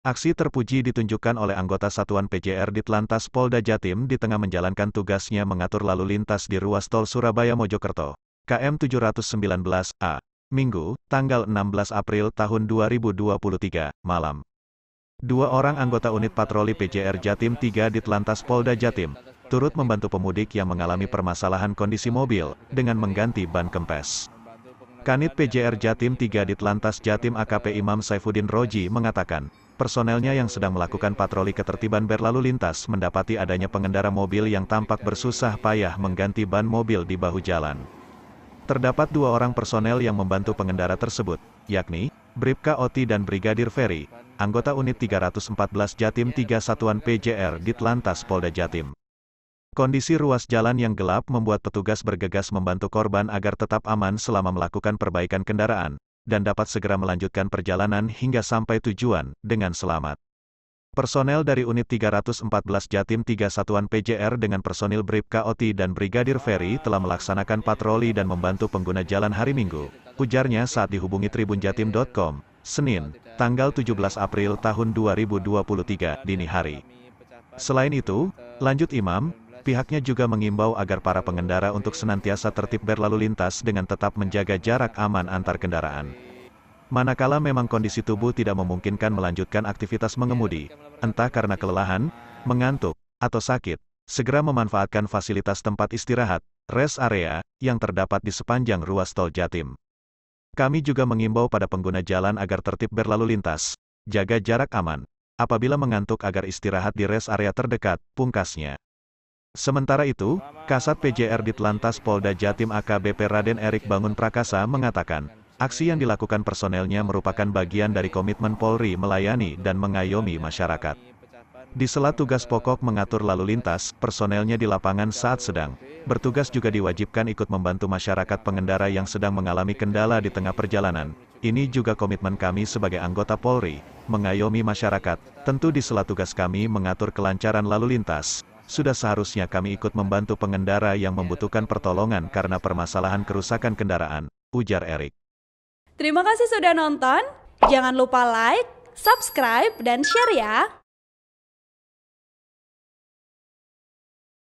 Aksi terpuji ditunjukkan oleh anggota Satuan PJR di Telantas Polda Jatim di tengah menjalankan tugasnya mengatur lalu lintas di ruas tol Surabaya Mojokerto, KM 719A, Minggu, tanggal 16 April tahun 2023, malam. Dua orang anggota unit patroli PJR Jatim 3 di Telantas Polda Jatim, turut membantu pemudik yang mengalami permasalahan kondisi mobil, dengan mengganti ban kempes. Kanit PJR Jatim 3 di Telantas Jatim AKP Imam Saifuddin Roji mengatakan, personelnya yang sedang melakukan patroli ketertiban berlalu lintas mendapati adanya pengendara mobil yang tampak bersusah payah mengganti ban mobil di bahu jalan. Terdapat dua orang personel yang membantu pengendara tersebut, yakni, Bribka Oti dan Brigadir Ferry, anggota unit 314 Jatim 3 Satuan PJR di Telantas Polda Jatim. Kondisi ruas jalan yang gelap membuat petugas bergegas membantu korban agar tetap aman selama melakukan perbaikan kendaraan, dan dapat segera melanjutkan perjalanan hingga sampai tujuan dengan selamat. Personel dari unit 314 Jatim 3 Satuan PJR dengan personil Brip Oti dan Brigadir Ferry telah melaksanakan patroli dan membantu pengguna jalan hari Minggu, ujarnya saat dihubungi tribunjatim.com, Senin, tanggal 17 April tahun 2023, dini hari. Selain itu, lanjut Imam, Pihaknya juga mengimbau agar para pengendara untuk senantiasa tertib berlalu lintas dengan tetap menjaga jarak aman antar kendaraan. Manakala memang kondisi tubuh tidak memungkinkan melanjutkan aktivitas mengemudi, entah karena kelelahan, mengantuk, atau sakit, segera memanfaatkan fasilitas tempat istirahat, rest area, yang terdapat di sepanjang ruas tol Jatim. Kami juga mengimbau pada pengguna jalan agar tertib berlalu lintas, jaga jarak aman, apabila mengantuk agar istirahat di rest area terdekat, pungkasnya. Sementara itu, Kasat PJR Ditlantas Polda Jatim AKBP Raden Erik Bangun Prakasa mengatakan, aksi yang dilakukan personelnya merupakan bagian dari komitmen Polri melayani dan mengayomi masyarakat. Di sela tugas pokok mengatur lalu lintas, personelnya di lapangan saat sedang bertugas juga diwajibkan ikut membantu masyarakat pengendara yang sedang mengalami kendala di tengah perjalanan. Ini juga komitmen kami sebagai anggota Polri, mengayomi masyarakat, tentu di sela tugas kami mengatur kelancaran lalu lintas sudah seharusnya kami ikut membantu pengendara yang membutuhkan pertolongan karena permasalahan kerusakan kendaraan, ujar Erik. Terima kasih sudah nonton, jangan lupa like, subscribe, dan share ya!